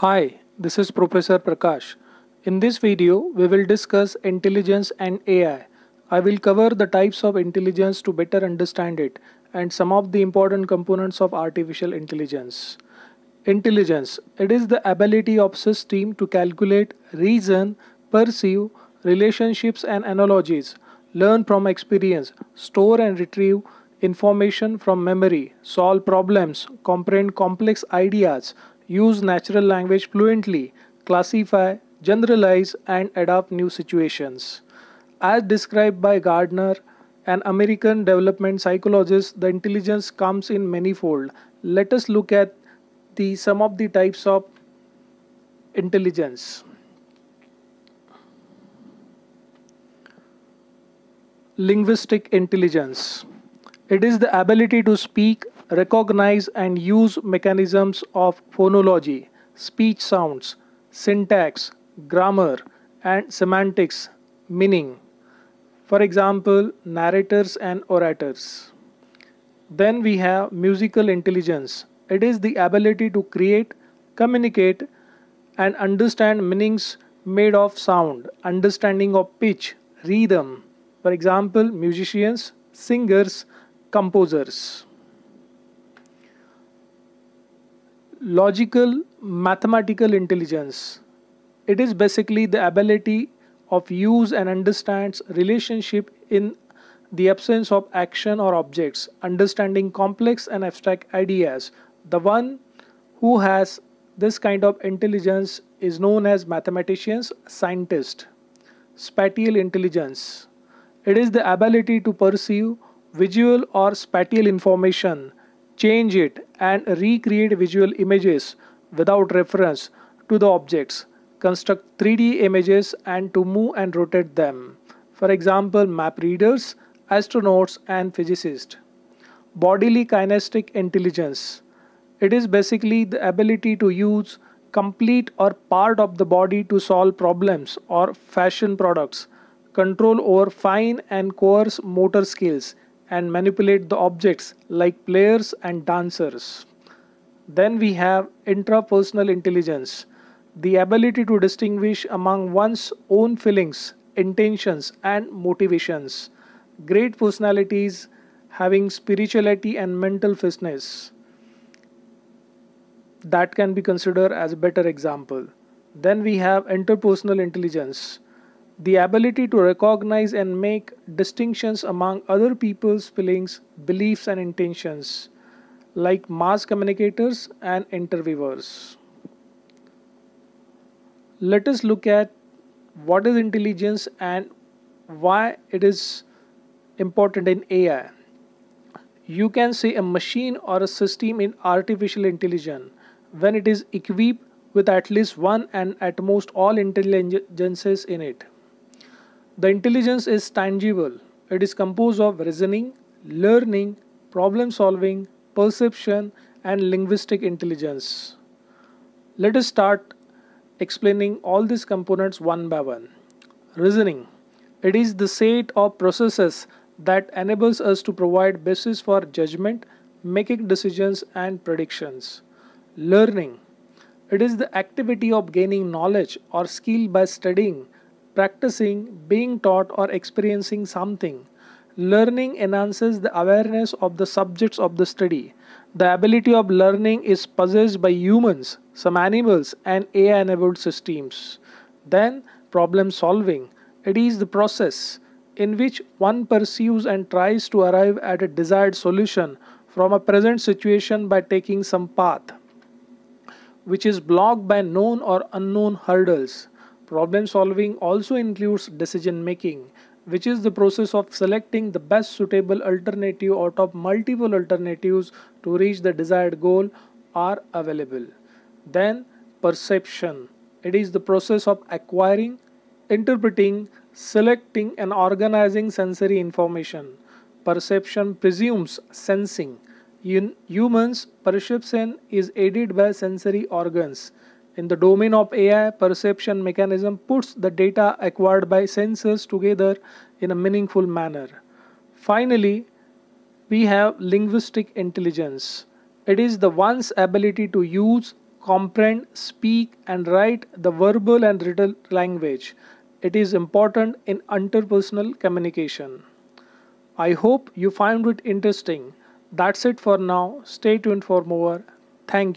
Hi, this is Professor Prakash. In this video, we will discuss intelligence and AI. I will cover the types of intelligence to better understand it and some of the important components of artificial intelligence. Intelligence it is the ability of system to calculate, reason, perceive relationships and analogies, learn from experience, store and retrieve information from memory, solve problems, comprehend complex ideas, use natural language fluently, classify, generalize, and adapt new situations. As described by Gardner, an American development psychologist, the intelligence comes in manifold. Let us look at the some of the types of intelligence. Linguistic intelligence. It is the ability to speak recognize and use mechanisms of phonology, speech sounds, syntax, grammar, and semantics, meaning. For example, narrators and orators. Then we have musical intelligence. It is the ability to create, communicate, and understand meanings made of sound, understanding of pitch, rhythm. For example, musicians, singers, composers. logical mathematical intelligence. It is basically the ability of use and understands relationship in the absence of action or objects, understanding complex and abstract ideas. The one who has this kind of intelligence is known as mathematicians, scientist. Spatial intelligence. It is the ability to perceive visual or spatial information change it and recreate visual images without reference to the objects. Construct 3D images and to move and rotate them. For example, map readers, astronauts and physicists. Bodily kinesthetic intelligence. It is basically the ability to use complete or part of the body to solve problems or fashion products. Control over fine and coarse motor skills and manipulate the objects like players and dancers. Then we have intrapersonal intelligence, the ability to distinguish among one's own feelings, intentions, and motivations. Great personalities having spirituality and mental fitness. That can be considered as a better example. Then we have interpersonal intelligence, the ability to recognize and make distinctions among other people's feelings, beliefs, and intentions, like mass communicators and interviewers. Let us look at what is intelligence and why it is important in AI. You can say a machine or a system in artificial intelligence when it is equipped with at least one and at most all intelligences in it. The intelligence is tangible. It is composed of reasoning, learning, problem solving, perception, and linguistic intelligence. Let us start explaining all these components one by one. Reasoning. It is the set of processes that enables us to provide basis for judgment, making decisions and predictions. Learning. It is the activity of gaining knowledge or skill by studying practicing, being taught, or experiencing something. Learning enhances the awareness of the subjects of the study. The ability of learning is possessed by humans, some animals, and AI enabled systems. Then, problem solving. It is the process in which one pursues and tries to arrive at a desired solution from a present situation by taking some path which is blocked by known or unknown hurdles. Problem solving also includes decision making, which is the process of selecting the best suitable alternative out of multiple alternatives to reach the desired goal are available. Then perception. It is the process of acquiring, interpreting, selecting and organizing sensory information. Perception presumes sensing. In humans, perception is aided by sensory organs in the domain of AI, perception mechanism puts the data acquired by sensors together in a meaningful manner. Finally, we have linguistic intelligence. It is the one's ability to use, comprehend, speak, and write the verbal and written language. It is important in interpersonal communication. I hope you found it interesting. That's it for now. Stay tuned for more. Thank you.